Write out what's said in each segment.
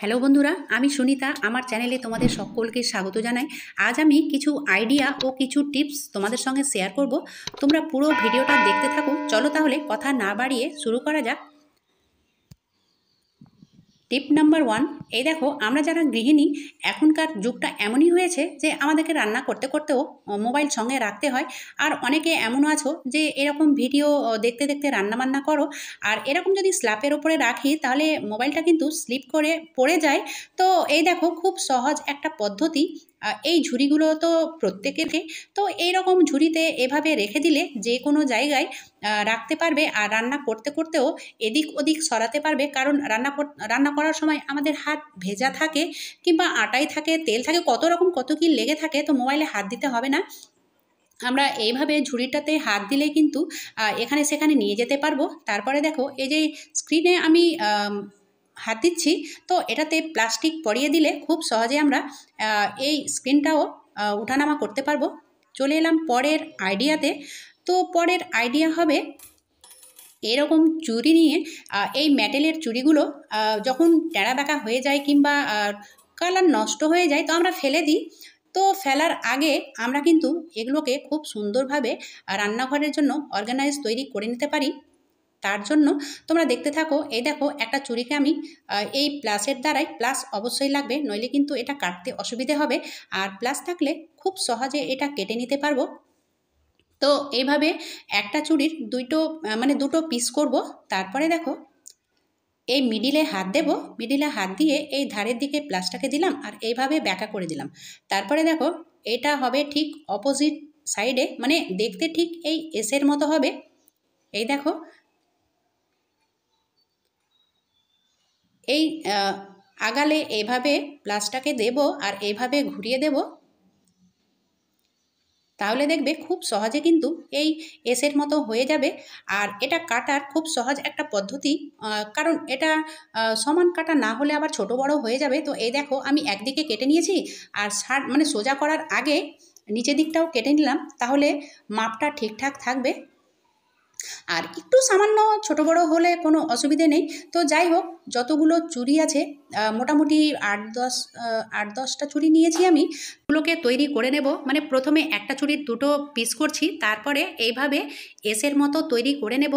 hello বন্ধুরা আমি সুনিতা আমার চ্যানেলে তোমাদের সকলকে স্বাগত জানাই আজ আমি কিছু আইডিয়া ও কিছু টিপস তোমাদের সঙ্গে শেয়ার করব তোমরা পুরো ভিডিওটা দেখতে থাকো চলো তাহলে কথা না বাড়িয়ে শুরু করা যাক টিপ নাম্বার ওয়ান এই দেখো আমরা যারা গৃহিণী এখনকার যুগটা এমনই হয়েছে যে আমাদেরকে রান্না করতে করতেও মোবাইল সঙ্গে রাখতে হয় আর অনেকে এমনও আছো যে এরকম ভিডিও দেখতে দেখতে রান্নাবান্না করো আর এরকম যদি স্ল্যাপের ওপরে রাখি তাহলে মোবাইলটা কিন্তু স্লিপ করে পড়ে যায় তো এই দেখো খুব সহজ একটা পদ্ধতি এই ঝুড়িগুলো তো প্রত্যেকেরকে তো এইরকম ঝুড়িতে এভাবে রেখে দিলে যে কোনো জায়গায় রাখতে পারবে আর রান্না করতে করতেও এদিক ওদিক সরাতে পারবে কারণ রান্না রান্না করার সময় আমাদের হাত ভেজা থাকে কিংবা আটাই থাকে তেল থাকে কত রকম কত কি লেগে থাকে তো মোবাইলে হাত দিতে হবে না আমরা এইভাবে ঝুড়িটাতে হাত দিলে কিন্তু এখানে সেখানে নিয়ে যেতে পারবো তারপরে দেখো এই যে স্ক্রিনে আমি হাত দিচ্ছি তো এটাতে প্লাস্টিক পরিয়ে দিলে খুব সহজে আমরা এই স্ক্রিনটাও উঠানামা করতে পারবো চলে এলাম পরের আইডিয়াতে তো পরের আইডিয়া হবে এরকম চুরি নিয়ে এই মেটেলের চুরিগুলো যখন টেড়া বেঁকা হয়ে যায় কিংবা কালার নষ্ট হয়ে যায় তো আমরা ফেলে দিই তো ফেলার আগে আমরা কিন্তু এগুলোকে খুব সুন্দরভাবে রান্নাঘরের জন্য অর্গানাইজ তৈরি করে নিতে পারি তার জন্য তোমরা দেখতে থাকো এই দেখো একটা চুরিকে আমি এই প্লাসের দ্বারাই প্লাস অবশ্যই লাগবে নইলে কিন্তু এটা কাটতে অসুবিধে হবে আর প্লাস থাকলে খুব সহজে এটা কেটে নিতে পারবো তো এইভাবে একটা চুরির দুটো মানে দুটো পিস করব তারপরে দেখো এই মিডিলে হাত দেব মিডিলে হাত দিয়ে এই ধারের দিকে প্লাসটাকে দিলাম আর এইভাবে ব্যাকা করে দিলাম তারপরে দেখো এটা হবে ঠিক অপোজিট সাইডে মানে দেখতে ঠিক এই এসের মতো হবে এই দেখো এই আগালে এইভাবে প্লাসটাকে দেব আর এইভাবে ঘুরিয়ে দেব তাহলে দেখবে খুব সহজে কিন্তু এই এসের মতো হয়ে যাবে আর এটা কাটার খুব সহজ একটা পদ্ধতি কারণ এটা সমান কাটা না হলে আবার ছোট বড় হয়ে যাবে তো এই দেখো আমি একদিকে কেটে নিয়েছি আর সার মানে সোজা করার আগে নিচের দিকটাও কেটে নিলাম তাহলে মাপটা ঠিকঠাক থাকবে আর একটু সামান্য ছোট বড় হলে কোনো অসুবিধে নেই তো যাই হোক যতগুলো চুরি আছে মোটামুটি আট দশ আট দশটা চুরি নিয়েছি আমি ওগুলোকে তৈরি করে নেব মানে প্রথমে একটা চুরির দুটো পিস করছি তারপরে এইভাবে এসের মতো তৈরি করে নেব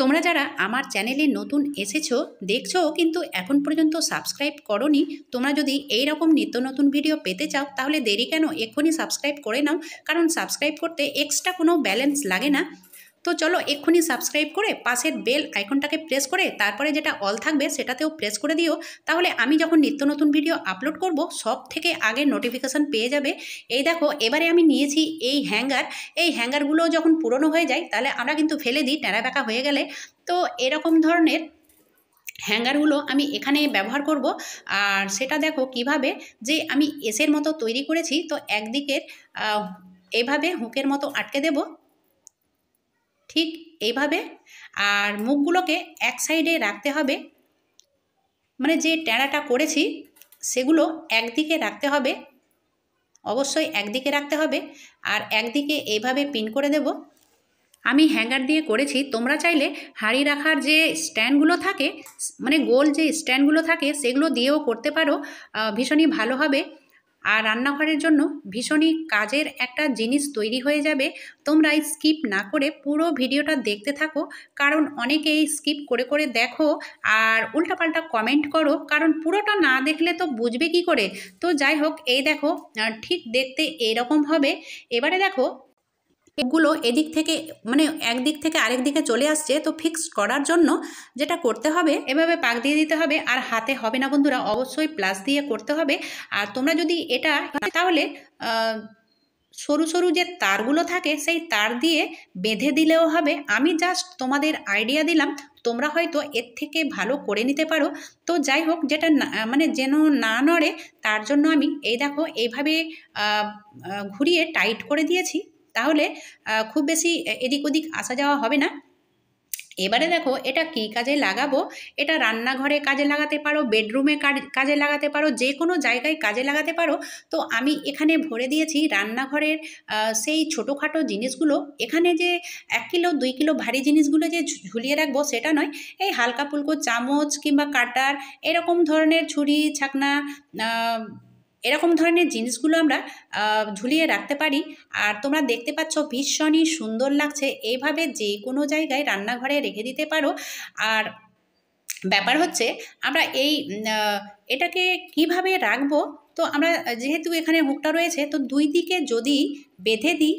তোমরা যারা আমার চ্যানেলে নতুন এসেছো দেখছো কিন্তু এখন পর্যন্ত সাবস্ক্রাইব করনি তোমরা যদি এই রকম নিত্য নতুন ভিডিও পেতে চাও তাহলে দেরি কেন এক্ষুনি সাবস্ক্রাইব করে নাও কারণ সাবস্ক্রাইব করতে এক্সট্রা কোনো ব্যালেন্স লাগে না তো চলো এক্ষুনি সাবস্ক্রাইব করে পাশের বেল আইকনটাকে প্রেস করে তারপরে যেটা অল থাকবে সেটাতেও প্রেস করে দিও তাহলে আমি যখন নিত্য নতুন ভিডিও আপলোড করব সব থেকে আগে নোটিফিকেশান পেয়ে যাবে এই দেখো এবারে আমি নিয়েছি এই হ্যাঙ্গার এই হ্যাঙ্গারগুলো যখন পুরনো হয়ে যায় তাহলে আমরা কিন্তু ফেলে দিই ট্যাঁড়া হয়ে গেলে তো এরকম ধরনের হ্যাঙ্গারগুলো আমি এখানে ব্যবহার করব আর সেটা দেখো কিভাবে যে আমি এসের মতো তৈরি করেছি তো একদিকের এভাবে হুকের মতো আটকে দেব ঠিক এইভাবে আর মুখগুলোকে এক সাইডে রাখতে হবে মানে যে ট্যাঁড়াটা করেছি সেগুলো একদিকে রাখতে হবে অবশ্যই একদিকে রাখতে হবে আর একদিকে এইভাবে পিন করে দেব আমি হ্যাঙ্গার দিয়ে করেছি তোমরা চাইলে হাড়ি রাখার যে স্ট্যান্ডগুলো থাকে মানে গোল যে স্ট্যান্ডগুলো থাকে সেগুলো দিয়েও করতে পারো ভীষণই ভালো হবে আর রান্নাঘরের জন্য ভীষণই কাজের একটা জিনিস তৈরি হয়ে যাবে তোমরা এই স্কিপ না করে পুরো ভিডিওটা দেখতে থাকো কারণ অনেকেই স্কিপ করে করে দেখো আর উল্টাপাল্টা কমেন্ট করো কারণ পুরোটা না দেখলে তো বুঝবে কি করে তো যাই হোক এই দেখো ঠিক দেখতে এরকম হবে এবারে দেখো এগুলো এদিক থেকে মানে একদিক থেকে আরেক দিকে চলে আসছে তো ফিক্স করার জন্য যেটা করতে হবে এভাবে পাক দিয়ে দিতে হবে আর হাতে হবে না বন্ধুরা অবশ্যই প্লাস দিয়ে করতে হবে আর তোমরা যদি এটা তাহলে সরু সরু যে তারগুলো থাকে সেই তার দিয়ে বেঁধে দিলেও হবে আমি জাস্ট তোমাদের আইডিয়া দিলাম তোমরা হয়তো এর থেকে ভালো করে নিতে পারো তো যাই হোক যেটা মানে যেন না নড়ে তার জন্য আমি এই দেখো এইভাবে ঘুরিয়ে টাইট করে দিয়েছি তাহলে খুব বেশি এদিক ওদিক আসা যাওয়া হবে না এবারে দেখো এটা কি কাজে লাগাবো এটা রান্নাঘরে কাজে লাগাতে পারো বেডরুমে কাজে লাগাতে পারো যে কোনো জায়গায় কাজে লাগাতে পারো তো আমি এখানে ভরে দিয়েছি রান্নাঘরের সেই ছোটোখাটো জিনিসগুলো এখানে যে এক কিলো দুই কিলো ভারী জিনিসগুলো যে ঝুলিয়ে রাখবো সেটা নয় এই হালকা ফুলকো চামচ কিংবা কাটার এরকম ধরনের ছুরি ছাকনা এরকম ধরনের জিনিসগুলো আমরা ঝুলিয়ে রাখতে পারি আর তোমরা দেখতে পাচ্ছ ভীষণই সুন্দর লাগছে এইভাবে যে কোনো জায়গায় রান্নাঘরে রেখে দিতে পারো আর ব্যাপার হচ্ছে আমরা এই এটাকে কিভাবে রাখবো তো আমরা যেহেতু এখানে হুকটা রয়েছে তো দুই দিকে যদি বেঁধে দিই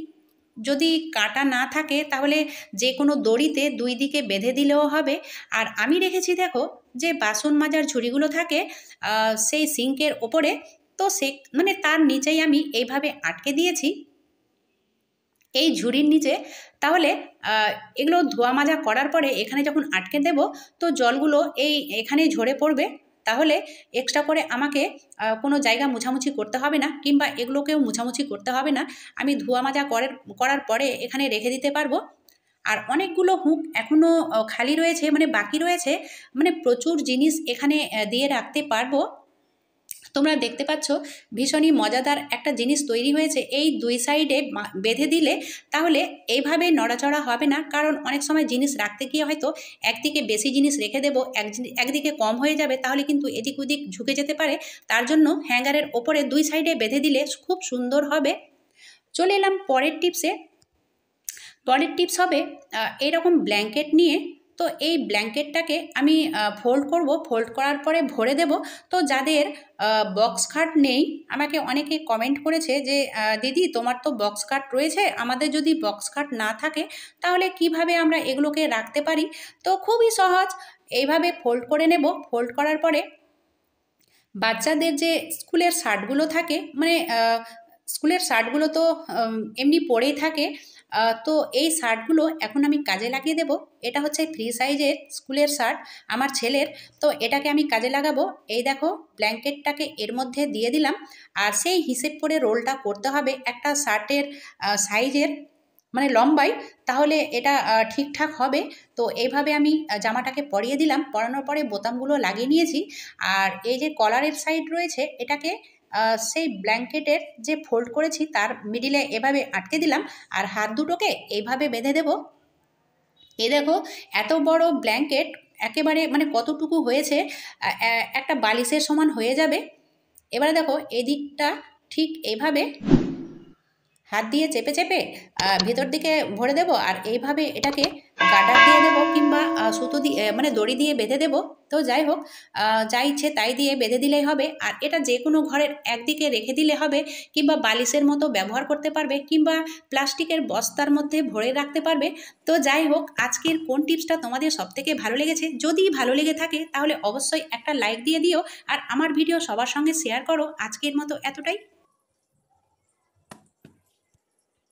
যদি কাটা না থাকে তাহলে যে কোনো দড়িতে দুই দিকে বেঁধে দিলেও হবে আর আমি রেখেছি দেখো যে বাসন মাজার ঝুড়িগুলো থাকে সেই সিঙ্কের ওপরে তো সে মানে তার নিচেই আমি এইভাবে আটকে দিয়েছি এই ঝুড়ির নিচে তাহলে এগুলো ধোয়া মাজা করার পরে এখানে যখন আটকে দেব তো জলগুলো এই এখানেই ঝরে পড়বে তাহলে এক্সট্রা করে আমাকে কোনো জায়গা মুছামুছি করতে হবে না কিংবা এগুলোকেও মুছামুছি করতে হবে না আমি ধোয়া মাজা করার করার পরে এখানে রেখে দিতে পারবো আর অনেকগুলো হুক এখনও খালি রয়েছে মানে বাকি রয়েছে মানে প্রচুর জিনিস এখানে দিয়ে রাখতে পারবো তোমরা দেখতে পাচ্ছ ভীষণই মজাদার একটা জিনিস তৈরি হয়েছে এই দুই সাইডে বেঁধে দিলে তাহলে এইভাবে নড়াচড়া হবে না কারণ অনেক সময় জিনিস রাখতে গিয়ে হয়তো একদিকে বেশি জিনিস রেখে দেবো একদিকে কম হয়ে যাবে তাহলে কিন্তু এদিক ওদিক ঝুঁকে যেতে পারে তার জন্য হ্যাঙ্গারের ওপরে দুই সাইডে বেঁধে দিলে খুব সুন্দর হবে চলে এলাম পরের টিপসে পরের টিপস হবে এরকম ব্ল্যাঙ্কেট নিয়ে তো এই ব্ল্যাঙ্কেটটাকে আমি ফোল্ড করব ফোল্ড করার পরে ভরে দেব তো যাদের বক্স খাট নেই আমাকে অনেকে কমেন্ট করেছে যে দিদি তোমার তো বক্স খাট রয়েছে আমাদের যদি বক্স খাট না থাকে তাহলে কিভাবে আমরা এগুলোকে রাখতে পারি তো খুবই সহজ এইভাবে ফোল্ড করে নেব ফোল্ড করার পরে বাচ্চাদের যে স্কুলের শার্টগুলো থাকে মানে স্কুলের শার্টগুলো তো এমনি পরেই থাকে তো এই শার্টগুলো এখন আমি কাজে লাগিয়ে দেব এটা হচ্ছে ফ্রি সাইজের স্কুলের শার্ট আমার ছেলের তো এটাকে আমি কাজে লাগাবো এই দেখো ব্ল্যাঙ্কেটটাকে এর মধ্যে দিয়ে দিলাম আর সেই হিসেব করে রোলটা করতে হবে একটা শার্টের সাইজের মানে লম্বাই তাহলে এটা ঠিকঠাক হবে তো এইভাবে আমি জামাটাকে পরিয়ে দিলাম পরানোর পরে বোতামগুলো লাগিয়ে নিয়েছি আর এই যে কলারের সাইড রয়েছে এটাকে সেই ব্ল্যাঙ্কেটের যে ফোল্ড করেছি তার মিডিলে এভাবে আটকে দিলাম আর হাত দুটোকে এইভাবে বেঁধে দেব এ দেখো এত বড় ব্ল্যাঙ্কেট একেবারে মানে কতটুকু হয়েছে একটা বালিশের সমান হয়ে যাবে এবারে দেখো এদিকটা ঠিক এইভাবে হাত দিয়ে চেপে চেপে ভেতর দিকে ভরে দেব আর এইভাবে এটাকে গাডার দিয়ে দেবো কিংবা সুতো দিয়ে মানে দড়ি দিয়ে বেঁধে দেবো তো যাই হোক যা ইচ্ছে তাই দিয়ে বেঁধে দিলেই হবে আর এটা যে কোনো ঘরের একদিকে রেখে দিলে হবে কিংবা বালিশের মতো ব্যবহার করতে পারবে কিংবা প্লাস্টিকের বস্তার মধ্যে ভরে রাখতে পারবে তো যাই হোক আজকের কোন টিপসটা তোমাদের সবথেকে ভালো লেগেছে যদি ভালো লেগে থাকে তাহলে অবশ্যই একটা লাইক দিয়ে দিও আর আমার ভিডিও সবার সঙ্গে শেয়ার করো আজকের মতো এতটাই